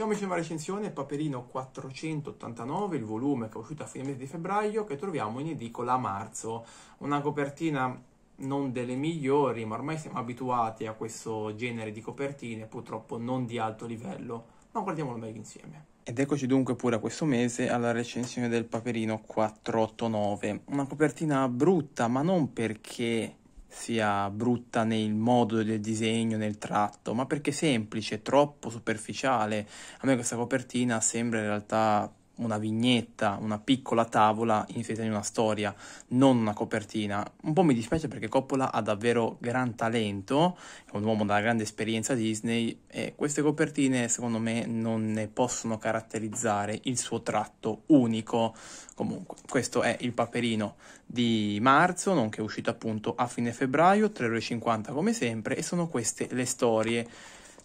C'è invece una recensione, Paperino 489, il volume che è uscito a fine mese di febbraio, che troviamo in edicola a marzo. Una copertina non delle migliori, ma ormai siamo abituati a questo genere di copertine, purtroppo non di alto livello, ma guardiamolo meglio insieme. Ed eccoci dunque pure a questo mese alla recensione del Paperino 489, una copertina brutta, ma non perché sia brutta nel modo del disegno, nel tratto, ma perché semplice, troppo superficiale. A me questa copertina sembra in realtà una vignetta, una piccola tavola inserita in una storia, non una copertina. Un po' mi dispiace perché Coppola ha davvero gran talento, è un uomo dalla grande esperienza Disney e queste copertine secondo me non ne possono caratterizzare il suo tratto unico. Comunque, questo è il paperino di marzo, nonché uscito appunto a fine febbraio, 3,50 come sempre, e sono queste le storie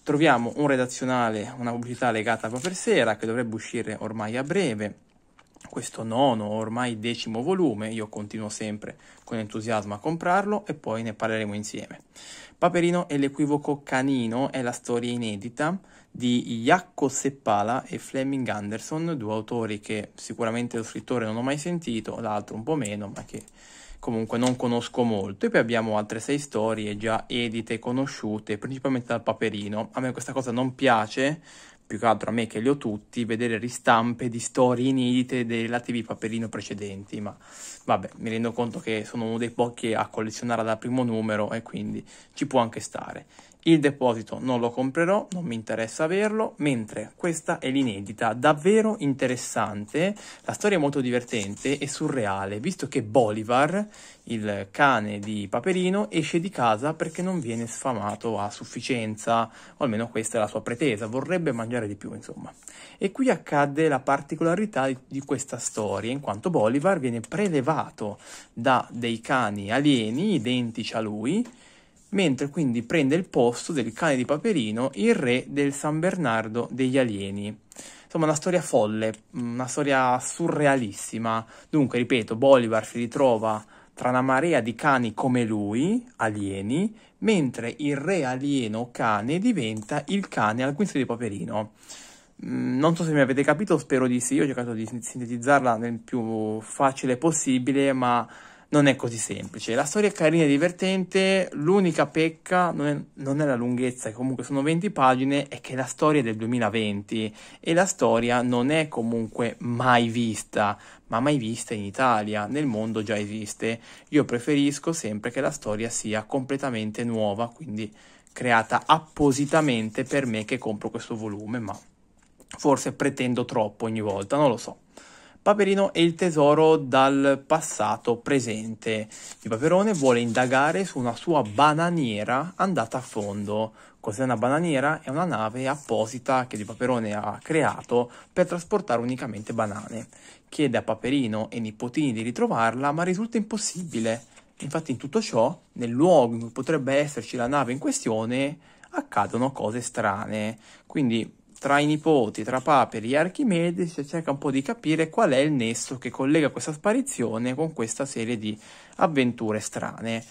troviamo un redazionale, una pubblicità legata a Papersera che dovrebbe uscire ormai a breve, questo nono, ormai decimo volume, io continuo sempre con entusiasmo a comprarlo e poi ne parleremo insieme. Paperino e l'equivoco canino è la storia inedita di Jacco Seppala e Fleming Anderson, due autori che sicuramente lo scrittore non ho mai sentito, l'altro un po' meno, ma che comunque non conosco molto e poi abbiamo altre sei storie già edite, conosciute, principalmente dal paperino. A me questa cosa non piace, più che altro a me che li ho tutti, vedere ristampe di storie inedite dei relativi paperino precedenti, ma vabbè, mi rendo conto che sono uno dei pochi a collezionare dal primo numero e quindi ci può anche stare. Il deposito non lo comprerò, non mi interessa averlo, mentre questa è l'inedita, davvero interessante, la storia è molto divertente e surreale, visto che Bolivar, il cane di Paperino, esce di casa perché non viene sfamato a sufficienza, o almeno questa è la sua pretesa, vorrebbe mangiare di più, insomma. E qui accade la particolarità di questa storia, in quanto Bolivar viene prelevato da dei cani alieni, identici a lui, mentre quindi prende il posto del cane di Paperino, il re del San Bernardo degli alieni. Insomma, una storia folle, una storia surrealissima. Dunque, ripeto, Bolivar si ritrova tra una marea di cani come lui, alieni, mentre il re alieno cane diventa il cane al guinzaglio di Paperino. Mm, non so se mi avete capito, spero di sì, ho cercato di sintetizzarla nel più facile possibile, ma non è così semplice. La storia è carina e divertente, l'unica pecca non è, non è la lunghezza, che comunque sono 20 pagine, è che la storia è del 2020 e la storia non è comunque mai vista, ma mai vista in Italia, nel mondo già esiste. Io preferisco sempre che la storia sia completamente nuova, quindi creata appositamente per me che compro questo volume, ma forse pretendo troppo ogni volta, non lo so. Paperino è il tesoro dal passato presente. Il Paperone vuole indagare su una sua bananiera andata a fondo. Cos'è una bananiera? È una nave apposita che Di Paperone ha creato per trasportare unicamente banane. Chiede a Paperino e ai nipotini di ritrovarla, ma risulta impossibile. Infatti in tutto ciò, nel luogo in cui potrebbe esserci la nave in questione, accadono cose strane. Quindi tra i nipoti, tra Paperi e Archimede, si cerca un po' di capire qual è il nesso che collega questa sparizione con questa serie di avventure strane.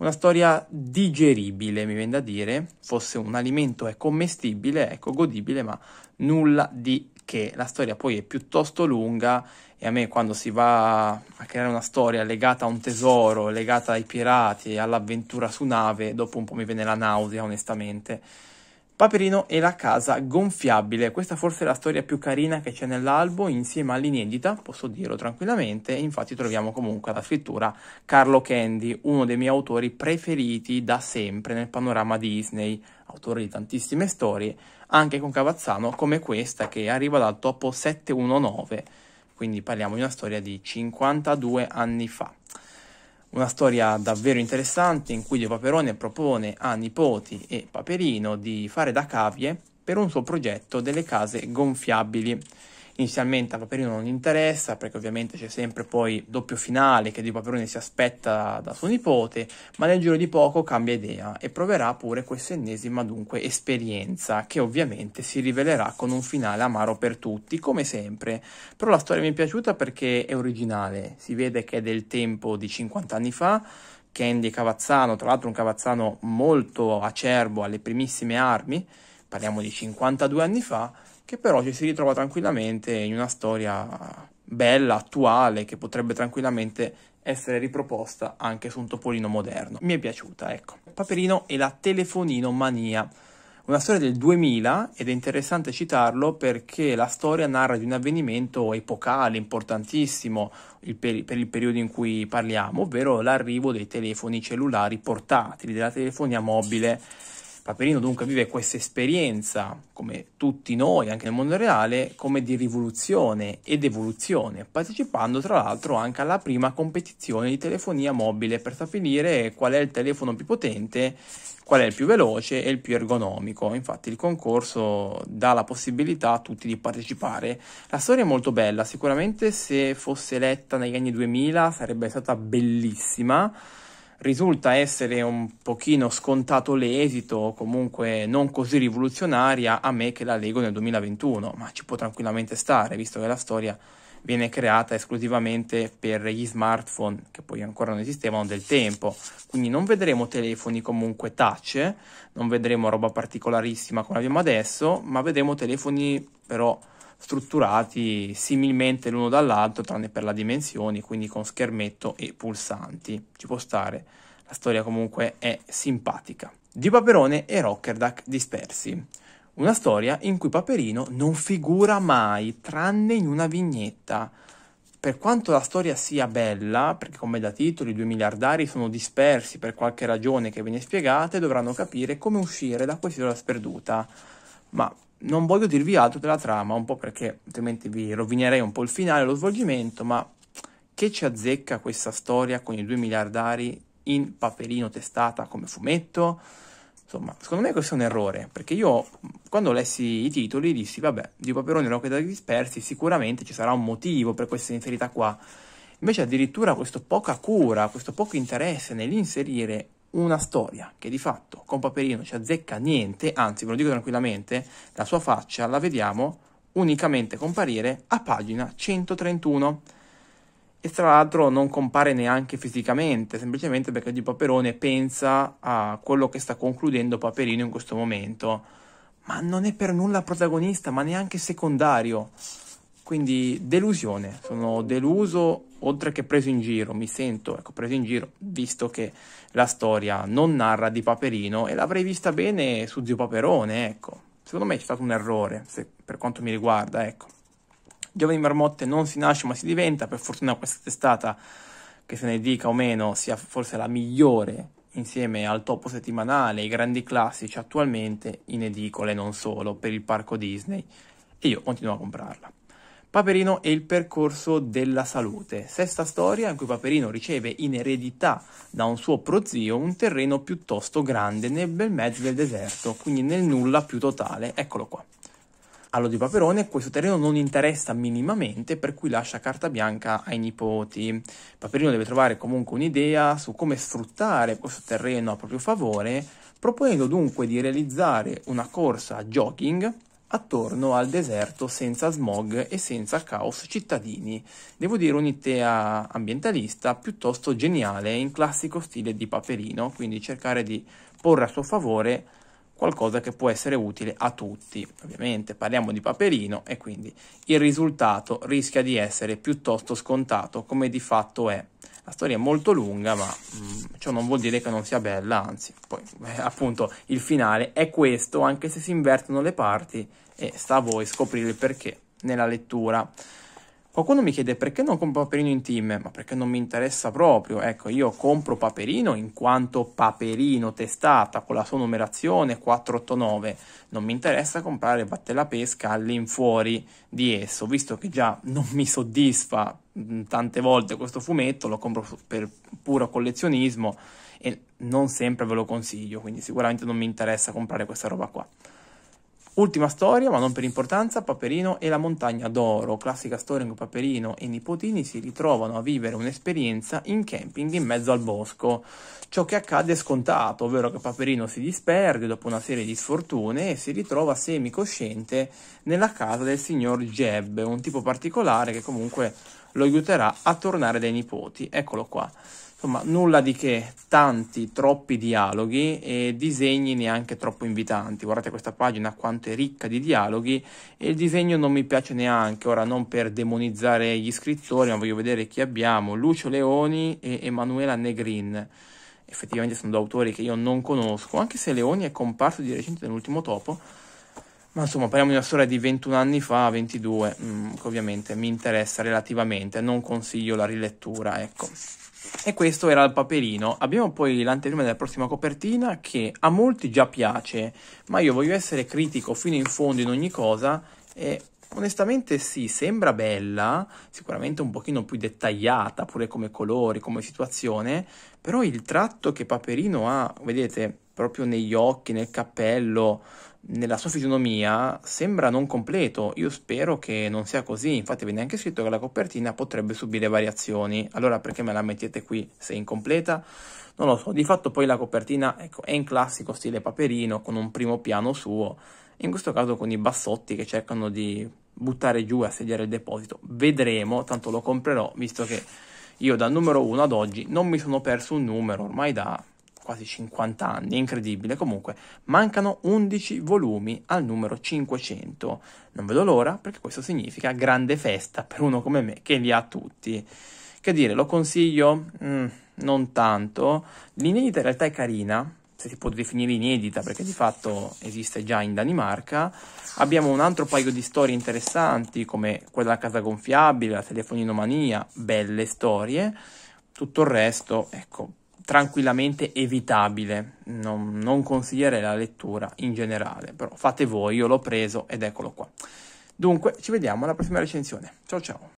Una storia digeribile, mi viene da dire, fosse un alimento è commestibile, ecco, godibile, ma nulla di che. La storia poi è piuttosto lunga e a me quando si va a creare una storia legata a un tesoro, legata ai pirati, all'avventura su nave, dopo un po' mi viene la nausea, onestamente. Paperino e la casa gonfiabile, questa forse è la storia più carina che c'è nell'albo insieme all'inedita, posso dirlo tranquillamente, infatti troviamo comunque la scrittura Carlo Candy, uno dei miei autori preferiti da sempre nel panorama Disney, autore di tantissime storie, anche con Cavazzano come questa che arriva dal top 719, quindi parliamo di una storia di 52 anni fa. Una storia davvero interessante in cui Dio Paperone propone a Nipoti e Paperino di fare da cavie per un suo progetto delle case gonfiabili Inizialmente a Paperino non interessa perché ovviamente c'è sempre poi doppio finale che Di Paperino si aspetta da suo nipote, ma nel giro di poco cambia idea e proverà pure questa ennesima dunque esperienza che ovviamente si rivelerà con un finale amaro per tutti, come sempre. Però la storia mi è piaciuta perché è originale, si vede che è del tempo di 50 anni fa, Candy Cavazzano, tra l'altro un Cavazzano molto acerbo alle primissime armi, parliamo di 52 anni fa, che però ci si ritrova tranquillamente in una storia bella, attuale, che potrebbe tranquillamente essere riproposta anche su un topolino moderno. Mi è piaciuta, ecco. Paperino e la telefonino mania. Una storia del 2000 ed è interessante citarlo perché la storia narra di un avvenimento epocale, importantissimo per il periodo in cui parliamo, ovvero l'arrivo dei telefoni cellulari portatili, della telefonia mobile Paperino dunque vive questa esperienza, come tutti noi, anche nel mondo reale, come di rivoluzione ed evoluzione, partecipando tra l'altro anche alla prima competizione di telefonia mobile per stabilire qual è il telefono più potente, qual è il più veloce e il più ergonomico. Infatti il concorso dà la possibilità a tutti di partecipare. La storia è molto bella, sicuramente se fosse letta negli anni 2000 sarebbe stata bellissima risulta essere un pochino scontato l'esito, comunque non così rivoluzionaria a me che la leggo nel 2021, ma ci può tranquillamente stare, visto che la storia viene creata esclusivamente per gli smartphone che poi ancora non esistevano del tempo. Quindi non vedremo telefoni comunque touch, non vedremo roba particolarissima come abbiamo adesso, ma vedremo telefoni però strutturati similmente l'uno dall'altro tranne per la dimensione quindi con schermetto e pulsanti ci può stare la storia comunque è simpatica di Paperone e Rockerdack dispersi una storia in cui Paperino non figura mai tranne in una vignetta per quanto la storia sia bella, perché come da titolo i due miliardari sono dispersi per qualche ragione che viene spiegata e dovranno capire come uscire da quest'isola sperduta. Ma non voglio dirvi altro della trama, un po' perché altrimenti vi rovinerei un po' il finale, lo svolgimento, ma che ci azzecca questa storia con i due miliardari in paperino testata come fumetto? Insomma, secondo me questo è un errore, perché io quando lessi i titoli dissi, vabbè, di Paperoni e Rocket Dispersi sicuramente ci sarà un motivo per questa inserita qua. Invece addirittura questo poca cura, questo poco interesse nell'inserire una storia che di fatto con Paperino ci azzecca niente, anzi ve lo dico tranquillamente, la sua faccia la vediamo unicamente comparire a pagina 131 e tra l'altro non compare neanche fisicamente, semplicemente perché di Paperone pensa a quello che sta concludendo Paperino in questo momento, ma non è per nulla protagonista, ma neanche secondario. Quindi delusione, sono deluso oltre che preso in giro, mi sento ecco, preso in giro, visto che la storia non narra di Paperino e l'avrei vista bene su Zio Paperone, ecco. Secondo me è stato un errore, se, per quanto mi riguarda, ecco. Giovani Marmotte non si nasce ma si diventa, per fortuna questa testata, che se ne dica o meno, sia forse la migliore insieme al topo settimanale, i grandi classici attualmente in edicole non solo per il parco Disney e io continuo a comprarla. Paperino e il percorso della salute, sesta storia in cui Paperino riceve in eredità da un suo prozio un terreno piuttosto grande nel bel mezzo del deserto, quindi nel nulla più totale, eccolo qua. Allo di Paperone questo terreno non interessa minimamente, per cui lascia carta bianca ai nipoti. Paperino deve trovare comunque un'idea su come sfruttare questo terreno a proprio favore, proponendo dunque di realizzare una corsa jogging attorno al deserto senza smog e senza caos cittadini. Devo dire un'idea ambientalista piuttosto geniale in classico stile di Paperino, quindi cercare di porre a suo favore qualcosa che può essere utile a tutti. Ovviamente parliamo di Paperino e quindi il risultato rischia di essere piuttosto scontato come di fatto è. La storia è molto lunga, ma mh, mm, ciò non vuol dire che non sia bella, anzi, poi beh, appunto il finale è questo, anche se si invertono le parti e sta a voi scoprire il perché nella lettura. Qualcuno mi chiede perché non compro Paperino in team, ma perché non mi interessa proprio. Ecco, io compro Paperino in quanto Paperino testata con la sua numerazione 489. Non mi interessa comprare Battella Pesca all'infuori di esso, visto che già non mi soddisfa mm, tante volte questo fumetto, lo compro per puro collezionismo e non sempre ve lo consiglio, quindi sicuramente non mi interessa comprare questa roba qua. Ultima storia, ma non per importanza, Paperino e la montagna d'oro. Classica storia in cui Paperino e i nipotini si ritrovano a vivere un'esperienza in camping in mezzo al bosco. Ciò che accade è scontato, ovvero che Paperino si disperde dopo una serie di sfortune e si ritrova semicosciente nella casa del signor Jeb, un tipo particolare che comunque lo aiuterà a tornare dai nipoti. Eccolo qua. Insomma, nulla di che, tanti, troppi dialoghi e disegni neanche troppo invitanti. Guardate questa pagina quanto è ricca di dialoghi e il disegno non mi piace neanche. Ora, non per demonizzare gli scrittori, ma voglio vedere chi abbiamo. Lucio Leoni e Emanuela Negrin. Effettivamente sono due autori che io non conosco, anche se Leoni è comparso di recente nell'ultimo topo ma insomma, parliamo di una storia di 21 anni fa, 22, mm, che ovviamente mi interessa relativamente, non consiglio la rilettura, ecco. E questo era il paperino. Abbiamo poi l'anteprima della prossima copertina che a molti già piace, ma io voglio essere critico fino in fondo in ogni cosa e onestamente sì, sembra bella, sicuramente un pochino più dettagliata pure come colori, come situazione, però il tratto che Paperino ha, vedete, proprio negli occhi, nel cappello, nella sua fisionomia, sembra non completo. Io spero che non sia così. Infatti, viene anche scritto che la copertina potrebbe subire variazioni. Allora, perché me la mettete qui se è incompleta? Non lo so. Di fatto, poi la copertina ecco, è in classico stile paperino, con un primo piano suo, in questo caso con i bassotti che cercano di buttare giù e assediare il deposito. Vedremo, tanto lo comprerò, visto che io dal numero 1 ad oggi non mi sono perso un numero ormai da quasi 50 anni, incredibile. Comunque, mancano 11 volumi al numero 500. Non vedo l'ora perché questo significa grande festa per uno come me che li ha tutti. Che dire, lo consiglio? Mm, non tanto. L'inedita in realtà è carina, se si può definire inedita perché di fatto esiste già in Danimarca. Abbiamo un altro paio di storie interessanti come quella della casa gonfiabile, la telefoninomania, belle storie. Tutto il resto, ecco, tranquillamente evitabile, non, non consiglierei la lettura in generale, però fate voi, io l'ho preso ed eccolo qua. Dunque, ci vediamo alla prossima recensione. Ciao ciao!